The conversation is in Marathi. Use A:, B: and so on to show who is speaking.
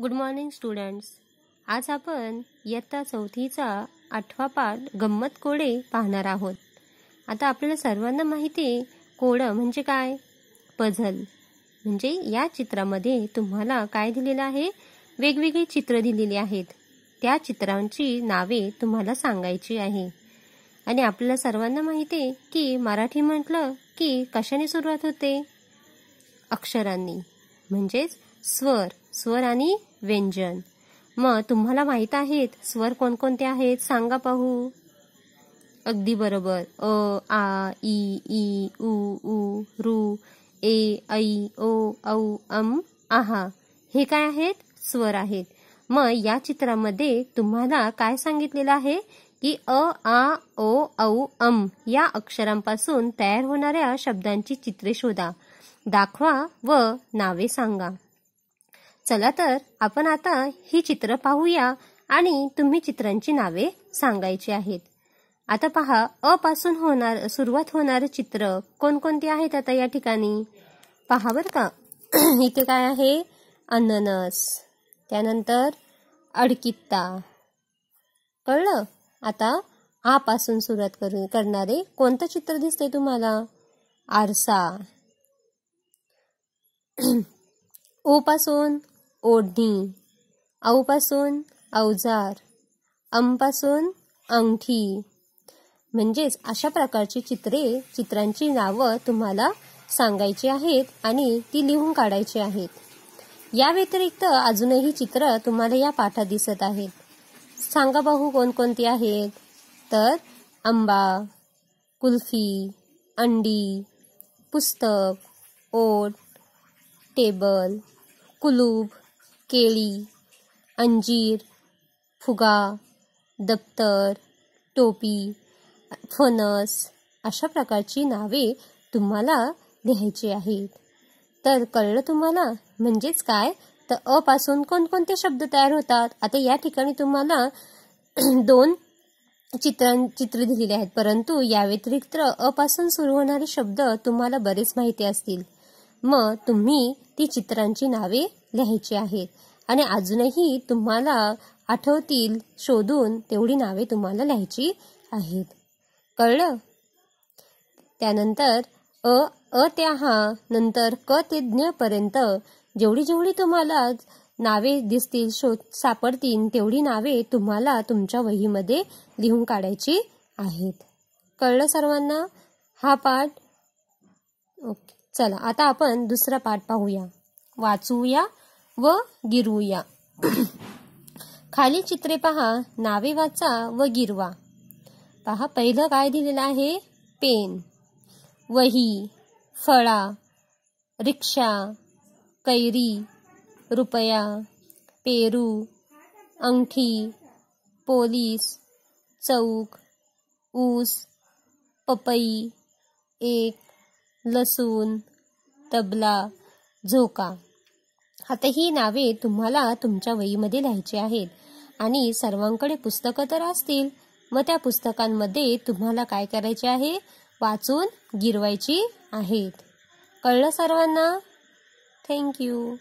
A: गुड मॉर्निंग स्टुडंट्स आज आपण इयत्ता चौथीचा आठवा पाठ गंमत कोडे पाहणार आहोत आता आपल्याला सर्वांना माहिती आहे कोडं म्हणजे काय पझल म्हणजे या चित्रामध्ये तुम्हाला काय दिलेलं आहे वेगवेगळी चित्र दिलेली आहेत त्या चित्रांची नावे तुम्हाला सांगायची आहे आणि आपल्याला सर्वांना माहिती आहे की मराठी म्हटलं की कशाने सुरुवात होते अक्षरांनी म्हणजेच स्वर स्वर आणि व्यंजन मग तुम्हाला माहीत आहेत स्वर कोणकोणते आहेत सांगा पाहू अगदी बरोबर अ आ ई ई उ ऊ रू ए ऐ ओ औ अम आहा हे काय आहेत स्वर आहेत मग या चित्रामध्ये तुम्हाला काय सांगितलेलं आहे की अ आ ओ औ अम या अक्षरांपासून तयार होणाऱ्या शब्दांची चित्रे शोधा दाखवा व नावे सांगा चला तर आपण आता ही चित्र पाहूया आणि तुम्ही चित्रांची नावे सांगायची आहेत आता पहा अ पासून होणार सुरुवात होणार चित्र कोणकोणती आहेत आता या ठिकाणी पहा बरं का इथे काय आहे अननस त्यानंतर अडकित्ता कळलं आता आ पासून सुरुवात करू करणारे कोणतं चित्र दिसते तुम्हाला आरसा ओ पासून ओढणी औपासून अवजार अंपासून अंगठी म्हणजेच अशा प्रकारची चित्रे चित्रांची नावं तुम्हाला सांगायची आहेत आणि ती लिहून काढायची आहेत या व्यतिरिक्त अजूनही चित्र तुम्हाला या पाठात दिसत आहेत सांगा पाहू कोणकोणती आहेत तर आंबा कुल्फी अंडी पुस्तक ओट टेबल कुलूब केळी अंजीर फुगा दप्तर टोपी फणस अशा प्रकारची नावे तुम्हाला लिहायची आहेत तर कळलं तुम्हाला म्हणजेच काय तर अपासून कोणकोणते शब्द तयार होतात आता या ठिकाणी तुम्हाला दोन चित्र चित्र दिलेले आहेत परंतु या व्यतिरिक्त अपासून सुरू होणारे शब्द तुम्हाला बरेच माहिती असतील मग तुम्ही ती चित्रांची नावे लिहायची आहेत आणि अजूनही तुम्हाला आठवतील शोधून तेवढी नावे तुम्हाला लिहायची आहेत कळलं त्यानंतर अ अ त्या हा नंतर क ते ज्ञपर्यंत जेवढी जेवढी तुम्हाला नावे दिसतील शोध सापडतील तेवढी नावे तुम्हाला तुमच्या वहीमध्ये लिहून काढायची आहेत कळलं सर्वांना हा पाठ ओके चला आता आपण दुसरा पाठ पाहूया वाचूया व गिरवूया खाली चित्रे पहा नावे वाचा व गिरवा पहा पहिलं काय दिलेलं आहे पेन वही फळा रिक्षा कैरी रुपया पेरू अंगठी पोलीस चौक ऊस पपई एक लसूण तबला झोका आता ही नावे तुम्हाला तुमच्या वहीमध्ये लिहायची आहेत आणि सर्वांकडे पुस्तकं तर असतील व त्या पुस्तकांमध्ये तुम्हाला काय करायचे आहे वाचून गिरवायची आहेत कळलं सर्वांना थँक्यू